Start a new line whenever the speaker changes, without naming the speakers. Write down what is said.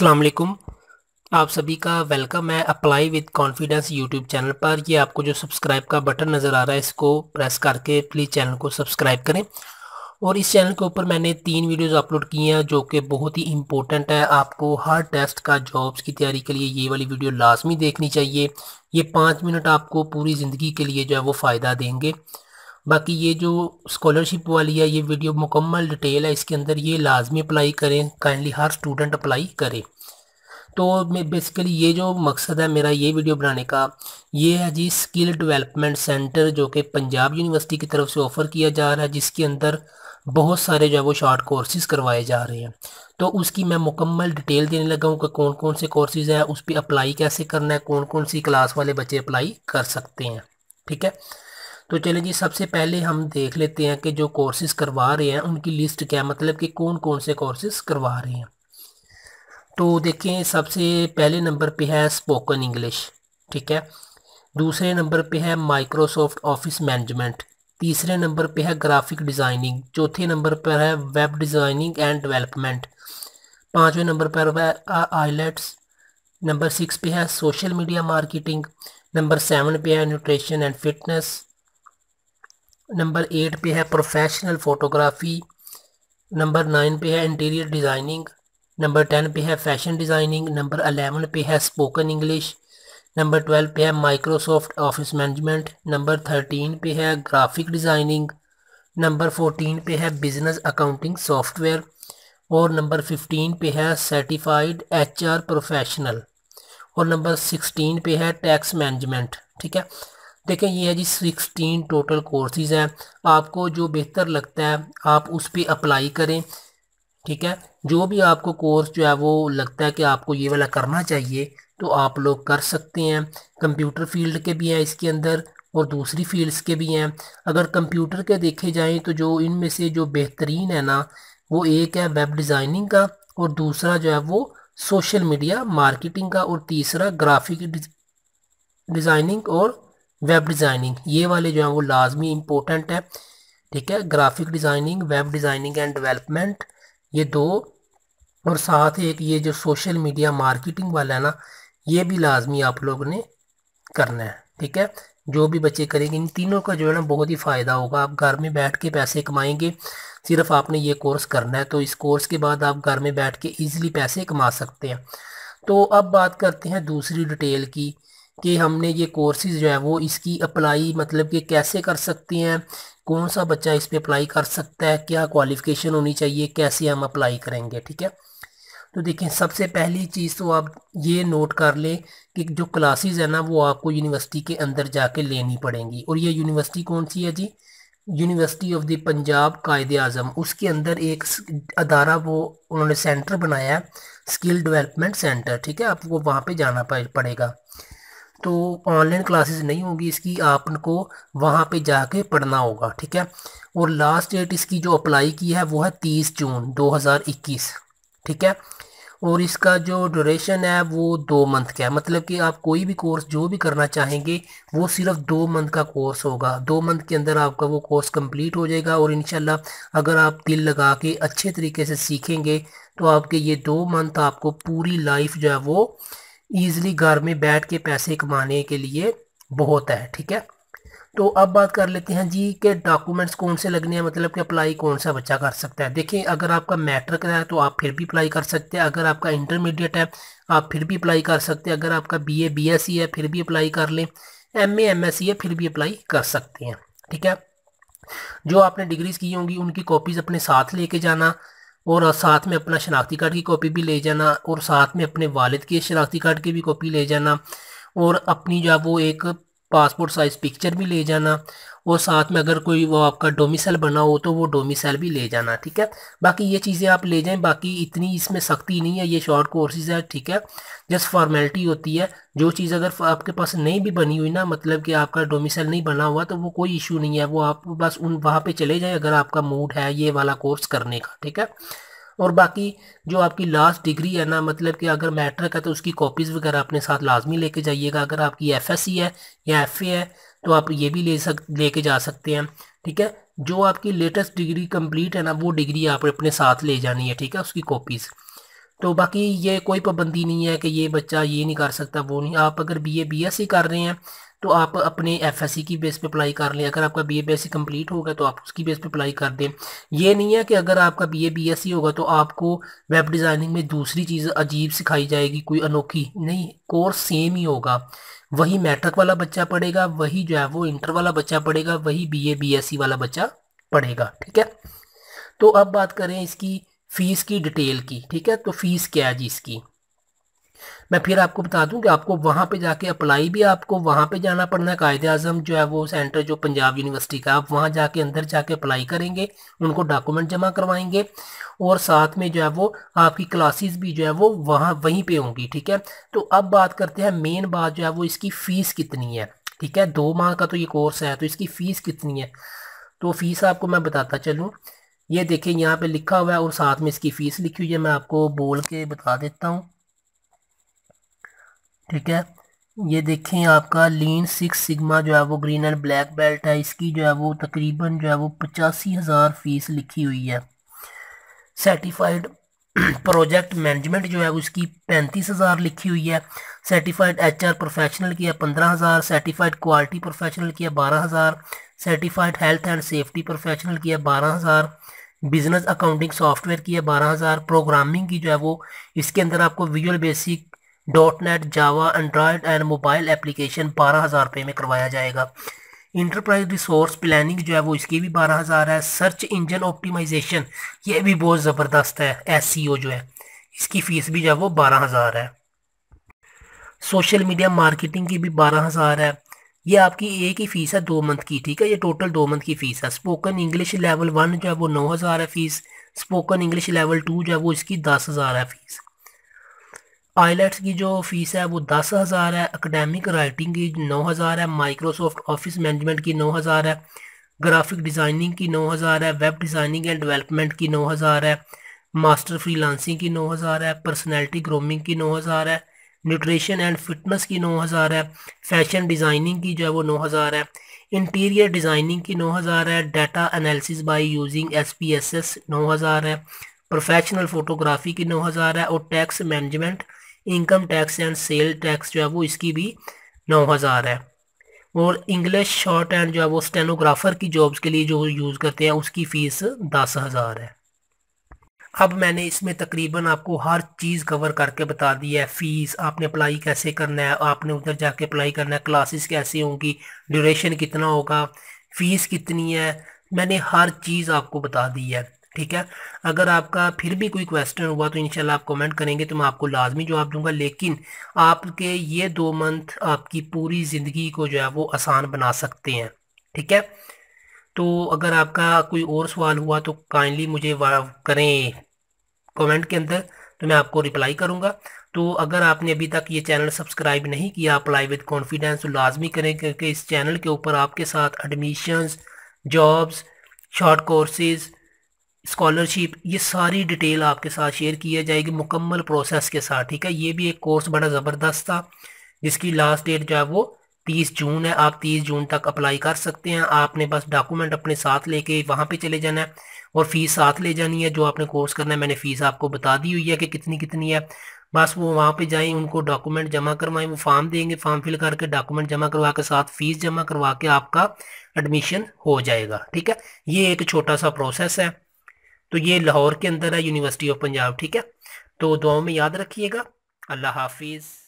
असलम आप सभी का वेलकम है apply with confidence YouTube channel पर ये आपको जो सब्सक्राइब का बटन नज़र आ रहा है इसको प्रेस करके प्लीज़ चैनल को सब्सक्राइब करें और इस चैनल के ऊपर मैंने तीन वीडियोस अपलोड किए हैं जो कि बहुत ही इंपॉर्टेंट है आपको हर टेस्ट का जॉब्स की तैयारी के लिए ये वाली वीडियो लाजमी देखनी चाहिए ये पाँच मिनट आपको पूरी ज़िंदगी के लिए जो है वो फ़ायदा देंगे बाकी ये जो स्कॉलरशिप वाली है ये वीडियो मुकम्मल डिटेल है इसके अंदर ये लाजमी अप्लाई करें काइंडली हर स्टूडेंट अप्लाई करे तो मैं बेसिकली ये जो मकसद है मेरा ये वीडियो बनाने का ये है जी स्किल डेवलपमेंट सेंटर जो कि पंजाब यूनिवर्सिटी की तरफ से ऑफ़र किया जा रहा है जिसके अंदर बहुत सारे जो है वो शॉर्ट कोर्सेज़ करवाए जा रहे हैं तो उसकी मैं मुकम्मल डिटेल देने लगा हूँ कि कौन कौन से कोर्सेज़ हैं उस पर अप्लाई कैसे करना है कौन कौन सी क्लास वाले बच्चे अप्लाई कर सकते हैं ठीक है तो चले जी सबसे पहले हम देख लेते हैं कि जो कोर्सेज करवा रहे हैं उनकी लिस्ट क्या मतलब कि कौन कौन से कोर्सेज करवा रहे हैं तो देखें सबसे पहले नंबर पे है स्पोकन इंग्लिश ठीक है दूसरे नंबर पे है माइक्रोसॉफ्ट ऑफिस मैनेजमेंट तीसरे नंबर पे है ग्राफिक डिज़ाइनिंग चौथे नंबर पर है वेब डिज़ाइनिंग एंड डेवलपमेंट पाँचवें नंबर पर है आईलेट्स नंबर सिक्स पे है social media marketing number seven पे है nutrition and fitness number eight पे है प्रोफेशनल फ़ोटोग्राफ़ी नंबर नाइन पे है इंटीरियर डिज़ाइनिंग नंबर टेन पे है फैशन डिज़ाइनिंग नंबर अलेवन पे है स्पोकन इंग्लिश नंबर ट्वेल्व पे है Microsoft office management number thirteen पे है ग्राफिक डिज़ाइनिंग नंबर फोटीन पे है बिजनेस अकाउंटिंग सॉफ्टवेयर और नंबर फिफ्टीन पे है सर्टिफाइड एच प्रोफेशनल और नंबर सिक्सटीन पे है टैक्स मैनेजमेंट ठीक है देखें ये है जी सिक्सटीन टोटल कोर्सेज हैं आपको जो बेहतर लगता है आप उस पर अप्लाई करें ठीक है जो भी आपको कोर्स जो है वो लगता है कि आपको ये वाला करना चाहिए तो आप लोग कर सकते हैं कंप्यूटर फील्ड के भी हैं इसके अंदर और दूसरी फील्ड्स के भी हैं अगर कंप्यूटर के देखे जाएँ तो जो इनमें से जो बेहतरीन है ना वो एक है वेब डिज़ाइनिंग का और दूसरा जो है वो सोशल मीडिया मार्केटिंग का और तीसरा ग्राफिक डिज़ाइनिंग और वेब डिज़ाइनिंग ये वाले जो हैं वो लाजमी इम्पोर्टेंट है ठीक है graphic designing web designing and development ये दो और साथ एक ये जो सोशल मीडिया मार्केटिंग वाला है ना ये भी लाजमी आप लोग ने करना है ठीक है जो भी बच्चे करेंगे इन तीनों का जो है ना बहुत ही फ़ायदा होगा आप घर में बैठ के पैसे कमाएंगे सिर्फ आपने ये कोर्स करना है तो इस कोर्स के बाद आप घर में बैठ के ईजिली पैसे कमा सकते हैं तो अब बात करते हैं दूसरी डिटेल की कि हमने ये कोर्सेज जो है वो इसकी अप्लाई मतलब कि कैसे कर सकते हैं कौन सा बच्चा इस पर अप्लाई कर सकता है क्या क्वालिफिकेशन होनी चाहिए कैसे हम अप्लाई करेंगे ठीक है तो देखिए सबसे पहली चीज़ तो आप ये नोट कर लें कि जो क्लासेस है ना वो आपको यूनिवर्सिटी के अंदर जाके लेनी पड़ेंगी और ये यूनिवर्सिटी कौन सी है जी university of the Punjab Quaid Azam उसके अंदर एक अदारा वो उन्होंने सेंटर बनाया है स्किल डेवलपमेंट सेंटर ठीक है आपको वहाँ पर जाना पड़ेगा तो ऑनलाइन क्लासेस नहीं होगी इसकी आपको वहाँ पे जाके पढ़ना होगा ठीक है और लास्ट डेट इसकी जो अप्लाई की है वो है तीस जून 2021 ठीक है और इसका जो ड्यूरेशन है वो दो मंथ का है मतलब कि आप कोई भी कोर्स जो भी करना चाहेंगे वो सिर्फ दो मंथ का कोर्स होगा दो मंथ के अंदर आपका वो कोर्स कंप्लीट हो जाएगा और इन अगर आप दिल लगा के अच्छे तरीके से सीखेंगे तो आपके ये दो मंथ आपको पूरी लाइफ जो है वो ईजिली घर में बैठ के पैसे कमाने के लिए बहुत है ठीक है तो अब बात कर लेते हैं जी के डॉक्यूमेंट्स कौन से लगने हैं मतलब कि अप्लाई कौन सा बच्चा कर सकता है देखिए अगर आपका मैट्रिक है तो आप फिर भी अप्लाई कर सकते हैं अगर आपका इंटरमीडिएट है आप फिर भी अप्लाई कर सकते हैं अगर आपका बीए बीएससी e है फिर भी अप्लाई कर लें एमए एमएससी e है फिर भी अप्लाई कर सकते हैं ठीक है जो आपने डिग्रीज़ की होंगी उनकी कॉपीज़ अपने साथ लेके जाना और साथ में अपना शनाख्ती कार्ड की कॉपी भी ले जाना और साथ में अपने वालद की शनाख्ती कार्ड की भी कॉपी ले जाना और अपनी जो है वो एक पासपोर्ट साइज़ पिक्चर भी ले जाना और साथ में अगर कोई वो आपका डोमिसल बना हो तो वो डोमिसल भी ले जाना ठीक है बाकी ये चीज़ें आप ले जाएं बाकी इतनी इसमें सख्ती नहीं है ये शॉर्ट कोर्सेज है ठीक है जस्ट फॉर्मेलिटी होती है जो चीज़ अगर आपके पास नहीं भी बनी हुई ना मतलब कि आपका डोमिसल नहीं बना हुआ तो वो कोई इशू नहीं है वो आप बस उन वहाँ पर चले जाएँ अगर आपका मूड है ये वाला कोर्स करने का ठीक है और बाकी जो आपकी लास्ट डिग्री है ना मतलब कि अगर मैट्रिक है तो उसकी कॉपीज़ वगैरह अपने साथ लाजमी लेके जाइएगा अगर आपकी एफ है या एफ है तो आप ये भी ले सक लेके जा सकते हैं ठीक है जो आपकी लेटेस्ट डिग्री कंप्लीट है ना वो डिग्री आप अपने साथ ले जानी है ठीक है उसकी कॉपीज़ तो बाकी ये कोई पाबंदी नहीं है कि ये बच्चा ये नहीं कर सकता वो नहीं आप अगर B A B S C कर रहे हैं तो आप अपने एफ की बेस पर अप्लाई कर लें अगर आपका बी ए बी कम्प्लीट होगा तो आप उसकी बेस पर अप्लाई कर दें ये नहीं है कि अगर आपका बी ए बी होगा तो आपको वेब डिज़ाइनिंग में दूसरी चीज़ अजीब सिखाई जाएगी कोई अनोखी नहीं कोर्स सेम ही होगा वही मैट्रिक वाला बच्चा पढ़ेगा वही जो है वो इंटर वाला बच्चा पढ़ेगा वही बी ए बी वाला बच्चा पढ़ेगा ठीक है तो अब बात करें इसकी फ़ीस की डिटेल की ठीक है तो फ़ीस क्या है जी इसकी मैं फिर आपको बता दूं कि आपको वहाँ पे जाके अप्लाई भी आपको वहाँ पे जाना पड़ना है कायद अजम जो है वो सेंटर जो पंजाब यूनिवर्सिटी का आप वहाँ जाके अंदर जाके अप्लाई करेंगे उनको डॉक्यूमेंट जमा करवाएंगे और साथ में जो है वो आपकी क्लासेस भी जो है वो वहाँ वहीं पे होंगी ठीक है तो अब बात करते हैं मेन बात जो है वो इसकी फ़ीस कितनी है ठीक है दो माह का तो ये कोर्स है तो इसकी फ़ीस कितनी है तो फ़ीस आपको मैं बताता चलूँ ये देखिए यहाँ पे लिखा हुआ है और साथ में इसकी फ़ीस लिखी हुई है मैं आपको बोल के बता देता हूँ ठीक है ये देखें आपका लीन सिक्स सिग्मा जो है वो ग्रीन एंड ब्लैक बेल्ट है इसकी जो है वो तकरीबन जो है वो पचासी हज़ार फीस लिखी हुई है सर्टिफाइड प्रोजेक्ट मैनेजमेंट जो है उसकी पैंतीस हज़ार लिखी हुई है सर्टिफाइड एचआर प्रोफेशनल की है पंद्रह हज़ार सर्टिफाइड क्वालिटी प्रोफेशनल की है बारह हज़ार certified health and safety professional की है बारह हज़ार बिज़नेस अकाउंटिंग सॉफ्टवेयर की है बारह हज़ार प्रोग्रामिंग की जो है वो इसके अंदर आपको visual basic dot net Java Android and mobile application बारह हज़ार रुपये में करवाया जाएगा इंटरप्राइज रिसोर्स प्लानिंग जो है वो इसकी भी बारह हज़ार है सर्च इंजन ऑप्टिमाइजेशन ये भी बहुत ज़बरदस्त है एस e जो है इसकी फ़ीस भी जो है वो बारह हज़ार है सोशल मीडिया मार्केटिंग की भी बारह हज़ार है ये आपकी एक ही फ़ीस है दो मंथ की ठीक है ये टोटल दो मंथ की फ़ीस है स्पोकन इंग्लिश लेवल वन जो है वो नौ हज़ार है fees spoken English level two जो है वो इसकी दस हज़ार है फ़ीस आईलेट्स की जो फ़ीस है वो दस हज़ार है अकेडेमिक राइटिंग की नौ हज़ार है माइक्रोसॉफ्ट ऑफिस मैनेजमेंट की नौ हज़ार है ग्राफिक डिज़ाइनिंग की नौ हज़ार है वेब डिज़ाइनिंग एंड डेवलपमेंट की नौ हज़ार है मास्टर फ्रीलांसिंग की नौ हज़ार है पर्सनैलिटी ग्रोमिंग की नौ हज़ार है न्यूट्रिशन एंड फिटनेस की नौ हज़ार है फैशन डिज़ाइनिंग की जो है वो नौ हज़ार है इंटीरियर डिज़ाइनिंग की नौ हज़ार है data analysis by using S P S S नौ हज़ार है प्रोफेशनल फ़ोटोग्राफी की नौ हज़ार है और tax management income tax and sale tax जो है वो इसकी भी नौ हज़ार है और इंग्लिश शॉर्ट एंड जो है वो स्टेनोग्राफर की जॉब्स के लिए जो यूज़ करते हैं उसकी फ़ीस दस हज़ार है अब मैंने इसमें तकरीबन आपको हर चीज़ कवर करके बता दी है फ़ीस आपने अप्लाई कैसे करना है आपने उधर जाके अप्लाई करना है क्लासेस कैसे होंगी ड्यूरेशन कितना होगा फ़ीस कितनी है मैंने हर चीज़ आपको बता दी है ठीक है अगर आपका फिर भी कोई क्वेश्चन हुआ तो इनशाला आप कमेंट करेंगे तो मैं आपको लाजमी जवाब दूंगा लेकिन आपके ये दो मंथ आपकी पूरी ज़िंदगी को जो है वो आसान बना सकते हैं ठीक है तो अगर आपका कोई और सवाल हुआ तो काइंडली मुझे करें कमेंट के अंदर तो मैं आपको रिप्लाई करूँगा तो अगर आपने अभी तक ये चैनल सब्सक्राइब नहीं किया अप्लाई विद कॉन्फिडेंस तो लाजमी करें क्योंकि इस चैनल के ऊपर आपके साथ admissions jobs short courses scholarship ये सारी डिटेल आपके साथ शेयर किया जाएगी मुकम्मल प्रोसेस के साथ ठीक है ये भी एक कोर्स बड़ा ज़बरदस्त था जिसकी लास्ट डेट जो है वो तीस जून है आप तीस जून तक अप्लाई कर सकते हैं आपने बस डॉक्यूमेंट अपने साथ लेके वहाँ पे चले जाना है और फीस साथ ले जानी है जो आपने कोर्स करना है मैंने फीस आपको बता दी हुई है कि कितनी कितनी है बस वो वहाँ पे जाएं उनको डॉक्यूमेंट जमा करवाएं वो फॉर्म देंगे फॉर्म फिल करके डॉक्यूमेंट जमा करवा के साथ फीस जमा करवा के आपका एडमिशन हो जाएगा ठीक है ये एक छोटा सा प्रोसेस है तो ये लाहौर के अंदर है यूनिवर्सिटी ऑफ पंजाब ठीक है तो दुआओं में याद रखिएगा अल्लाह हाफिज़